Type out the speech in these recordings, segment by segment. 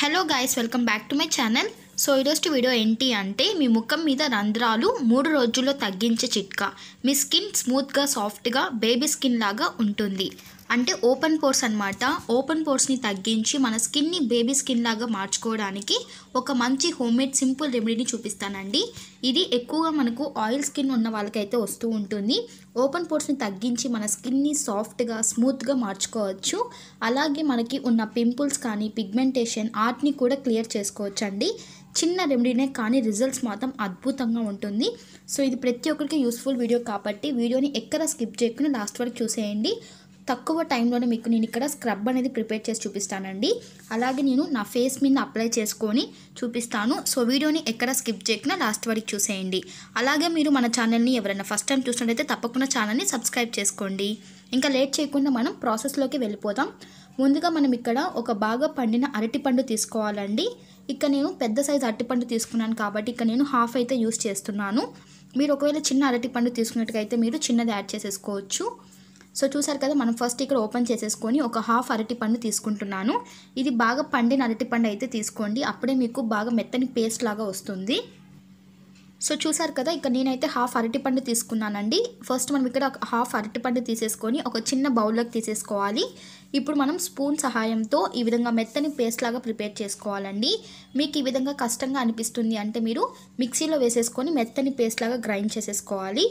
hello guys welcome back to my channel so ఈరోజు video ఏంటి అంటే మీ ముఖం మీద రంధ్రాలు మూడు రోజుల్లో తగ్గించే చిట్కా మీ స్కిన్ స్మూత్గా సాఫ్ట్గా బేబీ స్కిన్ లాగా ఉంటుంది అంటే ఓపెన్ పోర్స్ అనమాట ఓపెన్ పోర్స్ని తగ్గించి మన స్కిన్ని బేబీ స్కిన్ లాగా మార్చుకోవడానికి ఒక మంచి హోమ్మేడ్ సింపుల్ రెమెడీని చూపిస్తానండి ఇది ఎక్కువగా మనకు ఆయిల్ స్కిన్ ఉన్న వాళ్ళకైతే వస్తూ ఉంటుంది ఓపెన్ పోర్స్ని తగ్గించి మన స్కిన్ని సాఫ్ట్గా స్మూత్గా మార్చుకోవచ్చు అలాగే మనకి ఉన్న పింపుల్స్ కానీ పిగ్మెంటేషన్ ఆర్ట్ని కూడా క్లియర్ చేసుకోవచ్చు అండి చిన్న రెమెడీనే కానీ రిజల్ట్స్ మాత్రం అద్భుతంగా ఉంటుంది సో ఇది ప్రతి ఒక్కరికి యూస్ఫుల్ వీడియో కాబట్టి వీడియోని ఎక్కడ స్కిప్ చేయకుండా లాస్ట్ వరకు చూసేయండి తక్కువ టైంలోనే మీకు నేను ఇక్కడ స్క్రబ్ అనేది ప్రిపేర్ చేసి చూపిస్తానండి అలాగే నేను నా ఫేస్ మీద అప్లై చేసుకొని చూపిస్తాను సో వీడియోని ఎక్కడ స్కిప్ చేయకుండా లాస్ట్ వరకు చూసేయండి అలాగే మీరు మన ఛానల్ని ఎవరైనా ఫస్ట్ టైం చూసినట్టయితే తప్పకుండా ఛానల్ని సబ్స్క్రైబ్ చేసుకోండి ఇంకా లేట్ చేయకుండా మనం ప్రాసెస్లోకి వెళ్ళిపోతాం ముందుగా మనం ఇక్కడ ఒక బాగా పండిన అరటిపండు తీసుకోవాలండి ఇక్కడ నేను పెద్ద సైజు అరటిపండు తీసుకున్నాను కాబట్టి ఇక్కడ నేను హాఫ్ అయితే యూస్ చేస్తున్నాను మీరు ఒకవేళ చిన్న అరటిపండు తీసుకున్నట్టుగా అయితే మీరు చిన్నది యాడ్ చేసేసుకోవచ్చు సో చూసారు కదా మనం ఫస్ట్ ఇక్కడ ఓపెన్ చేసేసుకొని ఒక హాఫ్ అరటిపండు తీసుకుంటున్నాను ఇది బాగా పండిన అరటిపండు అయితే తీసుకోండి అప్పుడే మీకు బాగా మెత్తని పేస్ట్ లాగా వస్తుంది సో చూసారు కదా ఇక్కడ నేనైతే హాఫ్ అరటిపండు తీసుకున్నానండి ఫస్ట్ మనం ఇక్కడ హాఫ్ అరటిపండు తీసేసుకొని ఒక చిన్న బౌల్లోకి తీసేసుకోవాలి ఇప్పుడు మనం స్పూన్ సహాయంతో ఈ విధంగా మెత్తని పేస్ట్ లాగా ప్రిపేర్ చేసుకోవాలండి మీకు ఈ విధంగా కష్టంగా అనిపిస్తుంది అంటే మీరు మిక్సీలో వేసేసుకొని మెత్తని పేస్ట్ లాగా గ్రైండ్ చేసేసుకోవాలి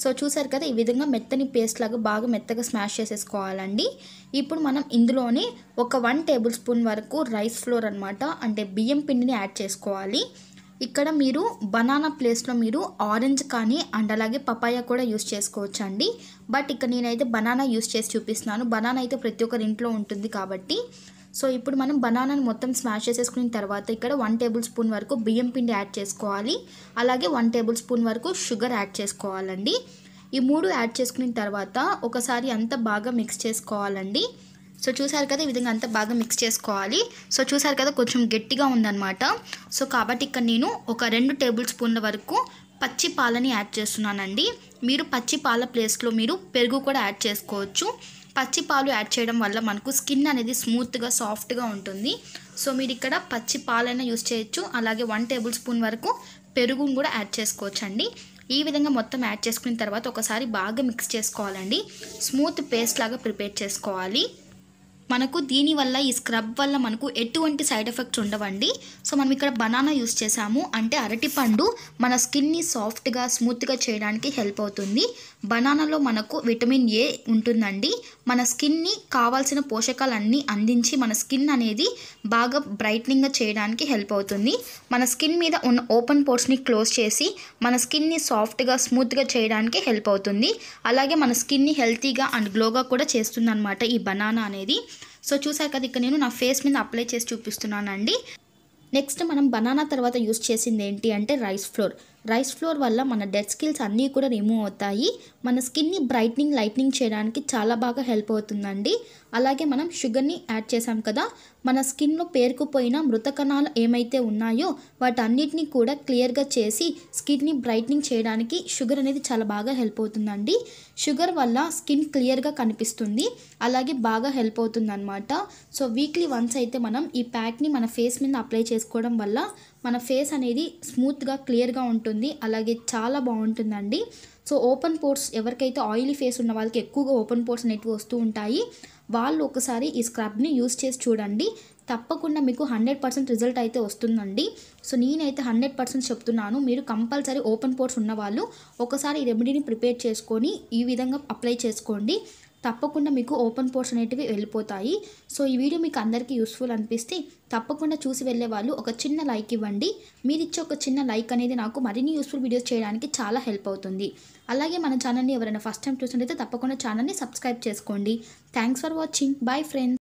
సో చూసారు కదా ఈ విధంగా మెత్తని పేస్ట్ లాగా బాగా మెత్తగా స్మాష్ చేసేసుకోవాలండి ఇప్పుడు మనం ఇందులోనే ఒక వన్ టేబుల్ స్పూన్ వరకు రైస్ ఫ్లోర్ అనమాట అంటే బియ్యం పిండిని యాడ్ చేసుకోవాలి ఇక్కడ మీరు బనానా ప్లేస్లో మీరు ఆరెంజ్ కానీ అండ్ అలాగే పపాయ కూడా యూస్ చేసుకోవచ్చు అండి బట్ ఇక్కడ నేనైతే బనానా యూస్ చేసి చూపిస్తున్నాను బనానా అయితే ప్రతి ఒక్కరి ఇంట్లో ఉంటుంది కాబట్టి సో ఇప్పుడు మనం బనానాను మొత్తం స్మాష్ చేసేసుకున్న తర్వాత ఇక్కడ వన్ టేబుల్ స్పూన్ వరకు బియ్యం పిండి యాడ్ చేసుకోవాలి అలాగే వన్ టేబుల్ స్పూన్ వరకు షుగర్ యాడ్ చేసుకోవాలండి ఈ మూడు యాడ్ చేసుకున్న తర్వాత ఒకసారి అంతా బాగా మిక్స్ చేసుకోవాలండి సో చూసారు కదా ఈ విధంగా అంతా బాగా మిక్స్ చేసుకోవాలి సో చూసారు కదా కొంచెం గట్టిగా ఉందన్నమాట సో కాబట్టి ఇక్కడ నేను ఒక రెండు టేబుల్ స్పూన్ల వరకు పచ్చి పాలని యాడ్ చేస్తున్నానండి మీరు పచ్చి పాల ప్లేస్లో మీరు పెరుగు కూడా యాడ్ చేసుకోవచ్చు పచ్చి పాలు యాడ్ చేయడం వల్ల మనకు స్కిన్ అనేది స్మూత్గా సాఫ్ట్గా ఉంటుంది సో మీరు ఇక్కడ పచ్చి పాలైనా యూస్ చేయొచ్చు అలాగే వన్ టేబుల్ స్పూన్ వరకు పెరుగును కూడా యాడ్ చేసుకోవచ్చండి ఈ విధంగా మొత్తం యాడ్ చేసుకున్న తర్వాత ఒకసారి బాగా మిక్స్ చేసుకోవాలండి స్మూత్ పేస్ట్ లాగా ప్రిపేర్ చేసుకోవాలి మనకు దీనివల్ల ఈ స్క్రబ్ వల్ల మనకు ఎటువంటి సైడ్ ఎఫెక్ట్స్ ఉండవండి సో మనం ఇక్కడ బనానా యూస్ చేసాము అంటే అరటిపండు మన స్కిన్ని సాఫ్ట్గా స్మూత్గా చేయడానికి హెల్ప్ అవుతుంది బనానాలో మనకు విటమిన్ ఏ ఉంటుందండి మన స్కిన్ని కావాల్సిన పోషకాలన్నీ అందించి మన స్కిన్ అనేది బాగా బ్రైట్నింగ్గా చేయడానికి హెల్ప్ అవుతుంది మన స్కిన్ మీద ఉన్న ఓపెన్ పోర్ట్స్ని క్లోజ్ చేసి మన స్కిన్ని సాఫ్ట్గా స్మూత్గా చేయడానికి హెల్ప్ అవుతుంది అలాగే మన స్కిన్ని హెల్తీగా అండ్ గ్లోగా కూడా చేస్తుందన్నమాట ఈ బనానా అనేది సో చూసారు కదా ఇక్కడ నేను నా ఫేస్ మీద అప్లై చేసి చూపిస్తున్నానండి నెక్స్ట్ మనం బనానా తర్వాత యూస్ చేసింది ఏంటి అంటే రైస్ ఫ్లోర్ రైస్ ఫ్లోర్ వల్ల మన డెడ్ స్కిల్స్ అన్నీ కూడా రిమూవ్ అవుతాయి మన స్కిన్ని బ్రైట్నింగ్ లైట్నింగ్ చేయడానికి చాలా బాగా హెల్ప్ అవుతుందండి అలాగే మనం షుగర్ని యాడ్ చేసాం కదా మన స్కిన్లో పేరుకుపోయిన మృత కణాలు ఏమైతే ఉన్నాయో వాటన్నిటిని కూడా క్లియర్గా చేసి స్కిన్ని బ్రైట్నింగ్ చేయడానికి షుగర్ అనేది చాలా బాగా హెల్ప్ అవుతుందండి షుగర్ వల్ల స్కిన్ క్లియర్గా కనిపిస్తుంది అలాగే బాగా హెల్ప్ అవుతుందన్నమాట సో వీక్లీ వన్స్ అయితే మనం ఈ ప్యాక్ని మన ఫేస్ మీద అప్లై చేసుకోవడం వల్ల మన ఫేస్ అనేది స్మూత్గా క్లియర్గా ఉంటుంది ఉంటుంది అలాగే చాలా బాగుంటుందండి సో ఓపెన్ పోర్ట్స్ ఎవరికైతే ఆయిలీ ఫేస్ ఉన్న వాళ్ళకి ఎక్కువగా ఓపెన్ పోర్ట్స్ అనేవి వస్తూ ఉంటాయి వాళ్ళు ఒకసారి ఈ స్క్రబ్ని యూస్ చేసి చూడండి తప్పకుండా మీకు హండ్రెడ్ పర్సెంట్ రిజల్ట్ అయితే వస్తుందండి సో నేనైతే హండ్రెడ్ పర్సెంట్ చెప్తున్నాను మీరు కంపల్సరీ ఓపెన్ పోర్ట్స్ ఉన్నవాళ్ళు ఒకసారి ఈ రెమెడీని ప్రిపేర్ చేసుకొని ఈ విధంగా అప్లై చేసుకోండి తప్పకుండా మీకు ఓపెన్ పోర్ట్స్ అనేటివి వెళ్ళిపోతాయి సో ఈ వీడియో మీకు అందరికీ యూస్ఫుల్ అనిపిస్తే తప్పకుండా చూసి వెళ్ళే వాళ్ళు ఒక చిన్న లైక్ ఇవ్వండి మీరు ఇచ్చే ఒక చిన్న లైక్ అనేది నాకు మరిన్ని యూస్ఫుల్ వీడియోస్ చేయడానికి చాలా హెల్ప్ అవుతుంది అలాగే మన ఛానల్ని ఎవరైనా ఫస్ట్ టైం చూసినట్లయితే తప్పకుండా ఛానల్ని సబ్స్క్రైబ్ చేసుకోండి thanks for watching bye friends